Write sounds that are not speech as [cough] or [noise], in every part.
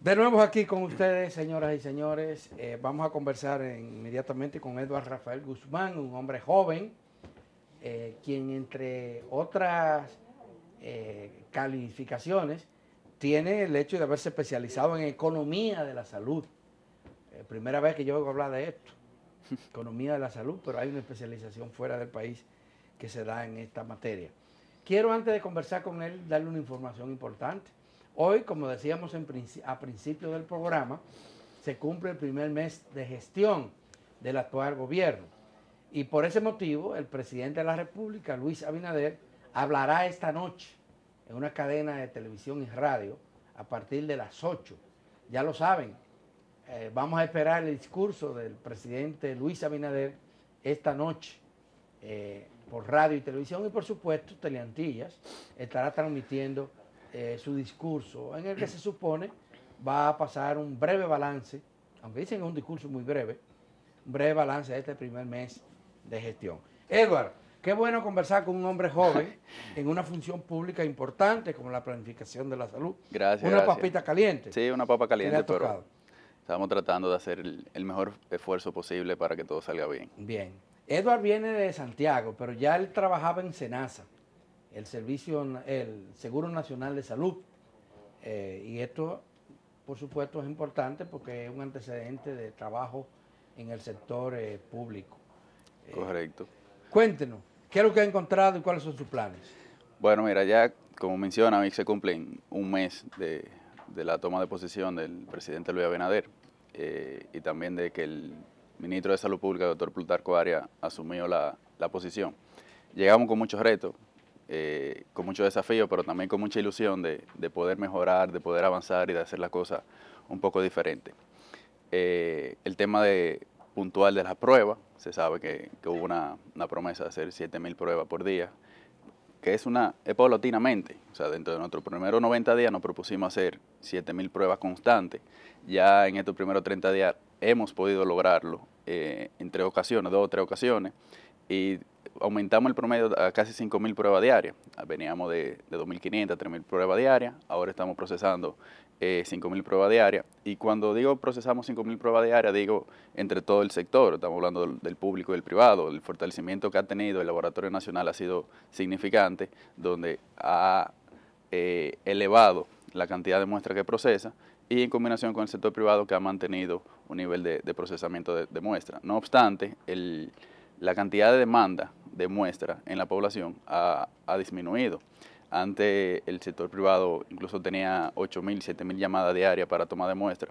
De nuevo aquí con ustedes, señoras y señores. Eh, vamos a conversar inmediatamente con Eduardo Rafael Guzmán, un hombre joven, eh, quien entre otras eh, calificaciones tiene el hecho de haberse especializado en economía de la salud. primera vez que yo oigo hablar de esto, [laughs] economía de la salud, pero hay una especialización fuera del país que se da en esta materia. Quiero antes de conversar con él darle una información importante Hoy, como decíamos a principio del programa, se cumple el primer mes de gestión del actual gobierno. Y por ese motivo, el presidente de la República, Luis Abinader, hablará esta noche en una cadena de televisión y radio a partir de las 8. Ya lo saben, eh, vamos a esperar el discurso del presidente Luis Abinader esta noche eh, por radio y televisión y por supuesto Teleantillas estará transmitiendo eh, su discurso, en el que se supone va a pasar un breve balance, aunque dicen que es un discurso muy breve, un breve balance de este primer mes de gestión. Edward, qué bueno conversar con un hombre joven [laughs] en una función pública importante como la planificación de la salud. Gracias. Una papita caliente. Sí, una papa caliente, pero estamos tratando de hacer el mejor esfuerzo posible para que todo salga bien. Bien. Edward viene de Santiago, pero ya él trabajaba en Senasa el servicio, el Seguro Nacional de Salud. Eh, y esto, por supuesto, es importante porque es un antecedente de trabajo en el sector eh, público. Eh, Correcto. Cuéntenos, ¿qué es lo que ha encontrado y cuáles son sus planes? Bueno, mira, ya como menciona, a mí se cumplen un mes de, la toma de posición del presidente Luis Abinader y también de que el ministro de Salud Pública, doctor Plutarco Arias, asumió la, la posición. Llegamos con muchos retos, eh, con mucho desafío, pero también con mucha ilusión de, poder mejorar, de poder avanzar y de hacer las cosas un poco diferente. Eh, el tema de puntual de las pruebas, se sabe que, hubo una, promesa de hacer 7.000 pruebas por día, que es una, es paulatinamente, o sea, dentro de nuestros primeros 90 días nos propusimos hacer 7.000 pruebas constantes, ya en estos primeros 30 días hemos podido lograrlo eh, en tres ocasiones, dos o tres ocasiones, y aumentamos el promedio a casi 5.000 pruebas diarias. Veníamos de, 2.500 a 3.000 pruebas diarias, ahora estamos procesando eh, 5.000 pruebas diarias. Y cuando digo procesamos 5.000 pruebas diarias, digo entre todo el sector, estamos hablando del, público y del privado. El fortalecimiento que ha tenido el Laboratorio Nacional ha sido significante, donde ha eh, elevado la cantidad de muestras que procesa y en combinación con el sector privado que ha mantenido un nivel de, procesamiento de, de muestras. No obstante, el la cantidad de demanda de muestra en la población ha, disminuido. Antes el sector privado incluso tenía 8.000, 7.000 llamadas diarias para toma de muestra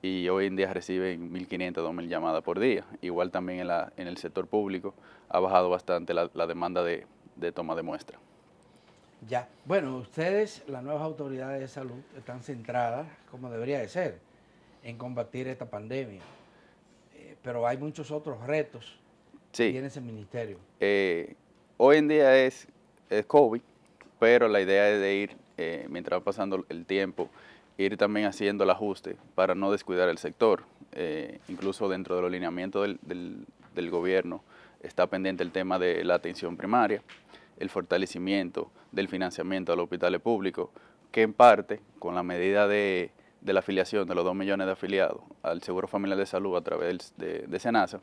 y hoy en día reciben 1.500, 2.000 llamadas por día. Igual también en, el sector público ha bajado bastante la, demanda de, toma de muestra. Ya, bueno, ustedes, las nuevas autoridades de salud, están centradas, como debería de ser, en combatir esta pandemia. Eh, pero hay muchos otros retos Sí. ese ministerio. Eh, hoy en día es, COVID, pero la idea es de ir, eh, mientras va pasando el tiempo, ir también haciendo el ajuste para no descuidar el sector. Eh, incluso dentro del alineamiento del, del, gobierno está pendiente el tema de la atención primaria, el fortalecimiento del financiamiento de los hospitales públicos, que en parte, con la medida de, la afiliación de los 2 millones de afiliados al Seguro Familiar de Salud a través de SENASA,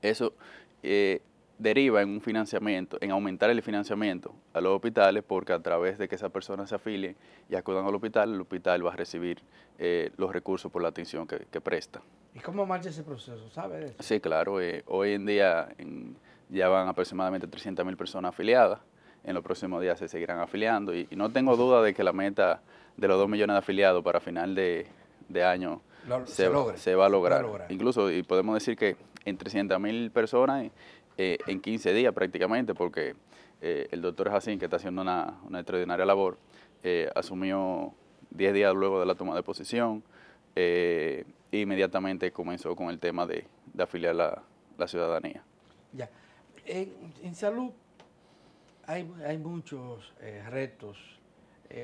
eso eh, deriva en un financiamiento, en aumentar el financiamiento a los hospitales, porque a través de que esa persona se afilien y acudan al hospital, el hospital va a recibir eh, los recursos por la atención que, presta. ¿Y cómo marcha ese proceso? Sí, claro. Eh, hoy en día ya van aproximadamente mil personas afiliadas. En los próximos días se seguirán afiliando y, no tengo duda de que la meta de los 2 millones de afiliados para final de, año se, Va a lograr. Incluso y podemos decir que en 300 mil personas en 15 eh, días prácticamente, porque eh, el doctor Jacín, que está haciendo una, extraordinaria labor, eh, asumió 10 días luego de la toma de posición e inmediatamente comenzó con el tema de, afiliar la, la, ciudadanía. Ya, en, salud hay, muchos retos.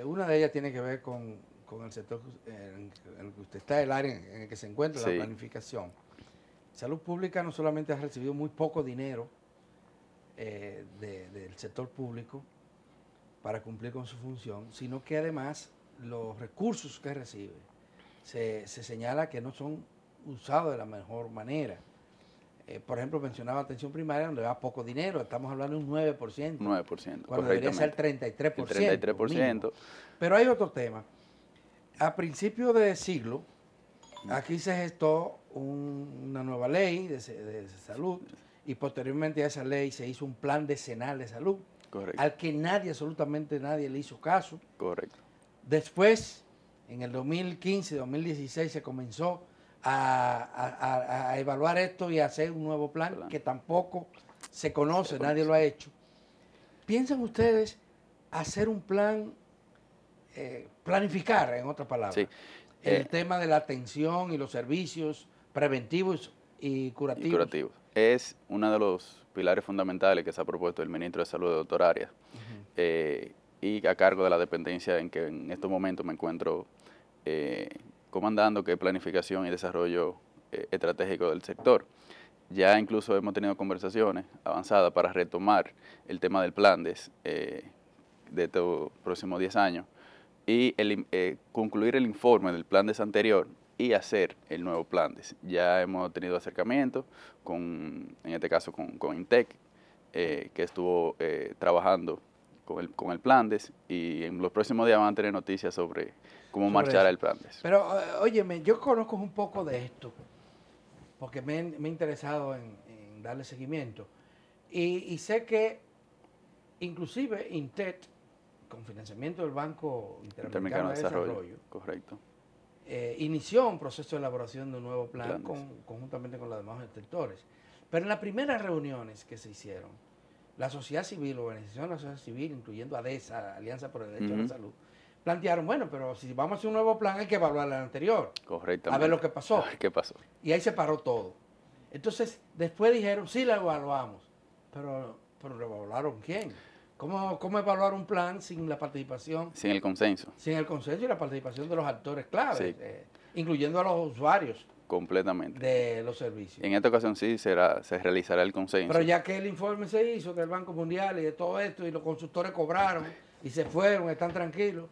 una de ellas tiene que ver con, el sector en el que usted está, el área en el que se encuentra, la planificación. Salud Pública no solamente ha recibido muy poco dinero eh, del sector público para cumplir con su función, sino que además los recursos que recibe se, señala que no son usados de la mejor manera. Eh, por ejemplo, mencionaba atención primaria, donde va poco dinero, estamos hablando de un 9%. 9%. Cuando debería ser el 33%. El 33%. Pero hay otro tema. A principios de siglo, Aquí se gestó una nueva ley de, salud y posteriormente a esa ley se hizo un plan decenal de salud. Al que nadie, absolutamente nadie le hizo caso. Correcto. Después, en el 2015, 2016, se comenzó a, evaluar esto y a hacer un nuevo plan, que tampoco se conoce, nadie lo ha hecho. ¿Piensan ustedes hacer un plan, eh, planificar, en otras palabras? Sí. Eh, el tema de la atención y los servicios preventivos y curativos. Es uno de los pilares fundamentales que se ha propuesto el ministro de Salud, doctor Arias, eh, y a cargo de la dependencia en que en estos momentos me encuentro eh, comandando, que es planificación y desarrollo estratégico del sector. Ya incluso hemos tenido conversaciones avanzadas para retomar el tema del plan de, de estos próximos 10 años, y eh, concluir el informe del plan DES anterior y hacer el nuevo plan DES. Ya hemos tenido acercamiento con, en este caso con, Intec, eh, que estuvo eh, trabajando con el, con plan DES y en los próximos días van a tener noticias sobre cómo marchará el plan DES. Pero óyeme, yo conozco un poco de esto, porque me, he interesado en, darle seguimiento. Y, sé que inclusive INTEC con financiamiento del Banco Interamericano, de Desarrollo, correcto. Eh, inició un proceso de elaboración de un nuevo plan conjuntamente con los demás sectores. Pero en las primeras reuniones que se hicieron, la sociedad civil, la organización de la sociedad civil, incluyendo ADESA, Alianza por el Derecho a la Salud, plantearon, bueno, pero si vamos a hacer un nuevo plan hay que evaluar el anterior. Correcto. A ver lo que pasó. qué pasó. Y ahí se paró todo. Entonces, después dijeron, sí, la evaluamos. Pero, pero evaluaron quién? ¿Cómo, ¿Cómo, evaluar un plan sin la participación? Sin el consenso. Sin el consenso y la participación de los actores claves, eh, incluyendo a los usuarios. Completamente. De los servicios. En esta ocasión sí será, se realizará el consenso. Pero ya que el informe se hizo del Banco Mundial y de todo esto, y los consultores cobraron y se fueron, están tranquilos,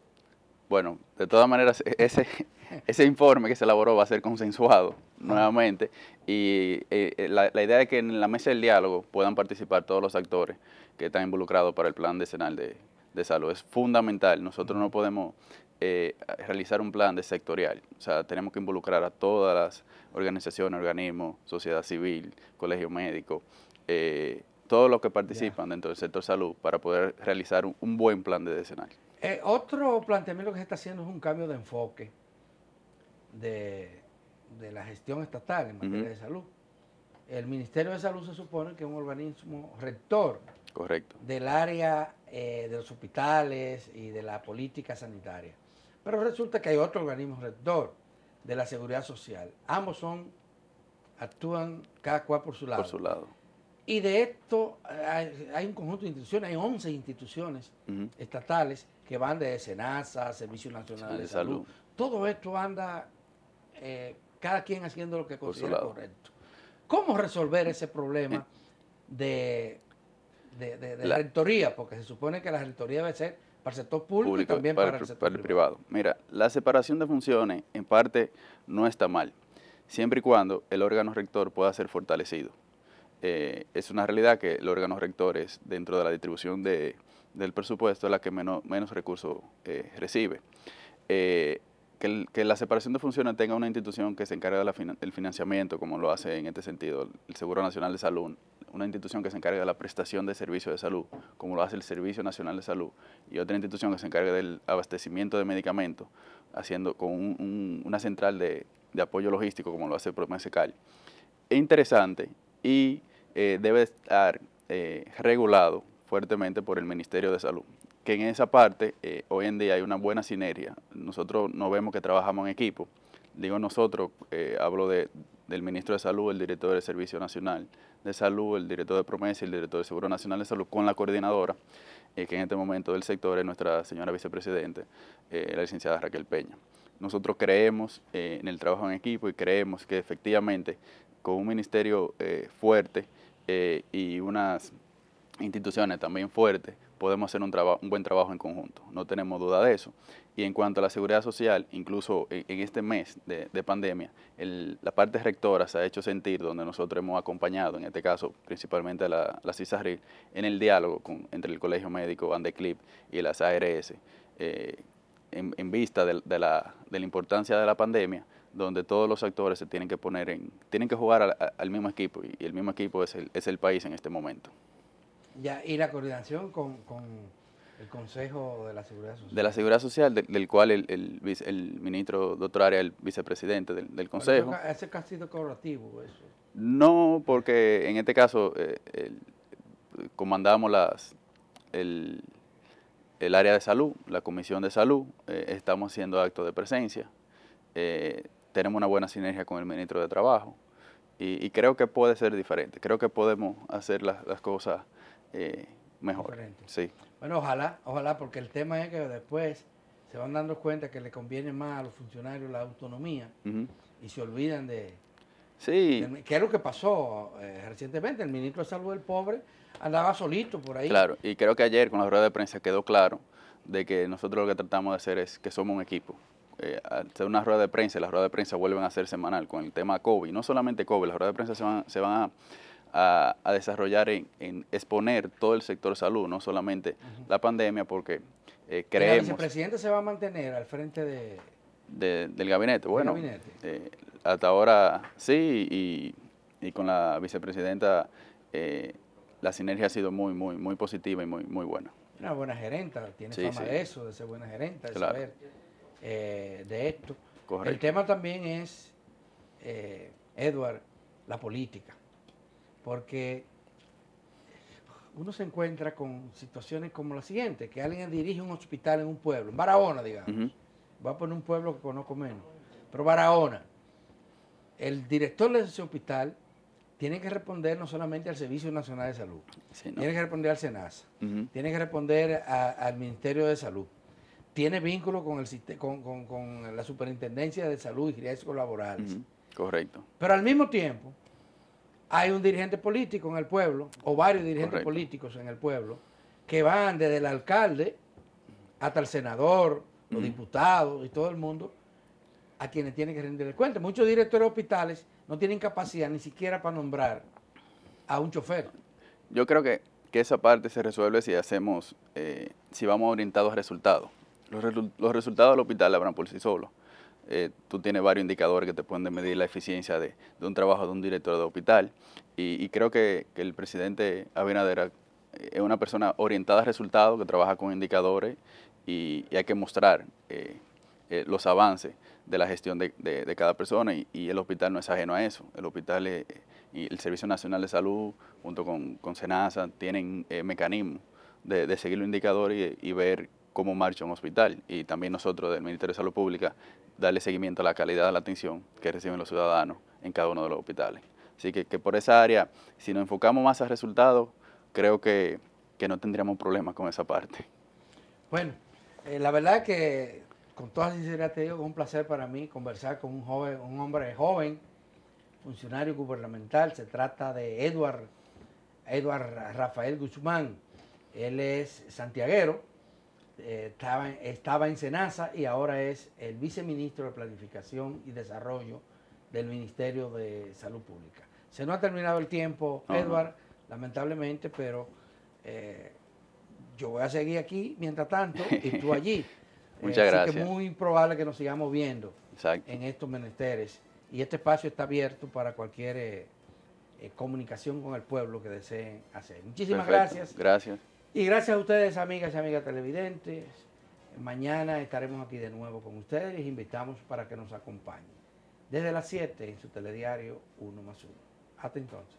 bueno, de todas maneras, e-, ese, [laughs] ese informe que se elaboró va a ser consensuado nuevamente y eh, eh, la, idea de que en la mesa del diálogo puedan participar todos los actores que están involucrados para el plan decenal de, salud. Es fundamental, nosotros no podemos eh, realizar un plan de sectorial, o sea, tenemos que involucrar a todas las organizaciones, organismos, sociedad civil, colegio médico, eh, todos los que participan dentro del sector salud para poder realizar un, un buen plan de decenal. Eh, otro planteamiento que se está haciendo es un cambio de enfoque de, la gestión estatal en materia de salud. El Ministerio de Salud se supone que es un organismo rector Correcto. del área eh, de los hospitales y de la política sanitaria. Pero resulta que hay otro organismo rector de la seguridad social. Ambos son, actúan cada cual por su lado. Y de esto eh, hay, un conjunto de instituciones, hay 11 instituciones estatales que van de SENASA, Servicio Nacional de, Salud. Todo esto anda eh, cada quien haciendo lo que considera correcto. ¿Cómo resolver ese problema de, de, la, rectoría? Porque se supone que la rectoría debe ser para el sector público, y también para, el, sector privado. Mira, la separación de funciones en parte no está mal, siempre y cuando el órgano rector pueda ser fortalecido. Eh, es una realidad que el órgano rector es dentro de la distribución de del presupuesto es la que menos, menos recursos eh, recibe. Eh, que, la separación de funciones tenga una institución que se encargue del financiamiento, como lo hace en este sentido el Seguro Nacional de Salud, una institución que se encargue de la prestación de servicios de salud, como lo hace el Servicio Nacional de Salud, y otra institución que se encargue del abastecimiento de medicamentos, haciendo con una central de, apoyo logístico, como lo hace el Promesecal. Es interesante y eh, debe estar regulado fuertemente por el Ministerio de Salud. Que en esa parte eh, hoy en día hay una buena sinergia. Nosotros no vemos que trabajamos en equipo. Digo nosotros, eh, hablo del ministro de Salud, el director del Servicio Nacional de Salud, el director de Promesa y el director del Seguro Nacional de Salud con la coordinadora, eh, que en este momento del sector es nuestra señora vicepresidente, la licenciada Raquel Peña. Nosotros creemos en el trabajo en equipo y creemos que efectivamente con un ministerio fuerte y unas instituciones también fuertes, podemos hacer un, buen trabajo en conjunto. No tenemos duda de eso. Y en cuanto a la seguridad social, incluso en, este mes de, pandemia, la parte rectora se ha hecho sentir donde nosotros hemos acompañado, en este caso principalmente a la, la en el diálogo entre el Colegio Médico Andeclip y las ARS, eh, en, vista de, la, importancia de la pandemia, donde todos los actores se tienen que poner en, tienen que jugar al, mismo equipo y, el mismo equipo es el, es el país en este momento ya y la coordinación con, el Consejo de la Seguridad Social. De la Seguridad Social, del, cual el, el, ministro, doctor área el vicepresidente del, Consejo. ese caso ha sido eso. No, porque en este caso comandamos eh, el, las, el, área de salud, la comisión de salud, eh, estamos haciendo actos de presencia, eh, tenemos una buena sinergia con el ministro de Trabajo y, y, creo que puede ser diferente, creo que podemos hacer las, las cosas eh, mejor. Sí. Bueno, ojalá, ojalá, porque el tema es que después se van dando cuenta que le conviene más a los funcionarios la autonomía y se olvidan de... Sí. es lo que pasó eh, recientemente? El ministro de Salud del Pobre andaba solito por ahí. Claro, y creo que ayer con la rueda de prensa quedó claro de que nosotros lo que tratamos de hacer es que somos un equipo. hacer eh, una rueda de prensa, las ruedas de prensa vuelven a ser semanal con el tema COVID. No solamente COVID, las ruedas de prensa se van, se van a a, desarrollar en, exponer todo el sector salud, no solamente la pandemia, porque eh, creemos... ¿El vicepresidente se va a mantener al frente del gabinete? Bueno, eh, hasta ahora sí, y, y con la vicepresidenta eh, la sinergia ha sido muy, muy, muy positiva y muy, muy buena. Una buena gerenta, tiene fama de eso, de ser buena gerenta, de saber de esto. El tema también es, eh, Edward, la política porque uno se encuentra con situaciones como la siguiente, que alguien dirige un hospital en un pueblo, en Barahona, digamos. Va por a poner un pueblo que conozco menos, pero Barahona. El director de ese hospital tiene que responder no solamente al Servicio Nacional de Salud, tiene que responder al SENASA, tiene que responder al Ministerio de Salud, tiene vínculo con, el, con, la Superintendencia de Salud y Riesgos Laborales. Correcto. Pero al mismo tiempo, hay un dirigente político en el pueblo, o varios dirigentes políticos en el pueblo, que van desde el alcalde hasta el senador, los mm. diputados y todo el mundo, a quienes tienen que rendirle cuenta. Muchos directores de hospitales no tienen capacidad ni siquiera para nombrar a un chofer. Yo creo que, esa parte se resuelve si hacemos, eh, si vamos orientados a resultados. Los, resultados del hospital hablan por sí solos. Eh, tú tienes varios indicadores que te pueden medir la eficiencia de, un trabajo de un director de hospital. Y, creo que, el presidente Abinader eh, es una persona orientada a resultados, que trabaja con indicadores y, hay que mostrar eh, los avances de la gestión de, cada persona y, el hospital no es ajeno a eso. El hospital y el Servicio Nacional de Salud, junto con, con SENASA, tienen mecanismos de, seguir los indicadores y ver cómo marcha un hospital y también nosotros del Ministerio de Salud Pública darle seguimiento a la calidad de la atención que reciben los ciudadanos en cada uno de los hospitales. Así que, por esa área, si nos enfocamos más a resultados, creo que, no tendríamos problemas con esa parte. Bueno, eh, la verdad que con toda sinceridad te digo es un placer para mí conversar con un joven, un hombre joven, funcionario gubernamental. Se trata de Eduardo Edward Rafael Guzmán. Él es santiaguero, eh, estaba, estaba en Senasa y ahora es el viceministro de Planificación y Desarrollo del Ministerio de Salud Pública. Se nos ha terminado el tiempo, Edward, lamentablemente, pero eh, yo voy a seguir aquí mientras tanto y tú allí. [laughs] Eh, Muchas gracias. Así que es muy probable que nos sigamos viendo en estos menesteres. Y este espacio está abierto para cualquier comunicación con el pueblo que deseen hacer. Muchísimas gracias. Gracias. Y gracias a ustedes, amigas y amigas televidentes. Mañana estaremos aquí de nuevo con ustedes les invitamos para que nos acompañen. Desde las 7 en su telediario 1 más 1. Hasta entonces.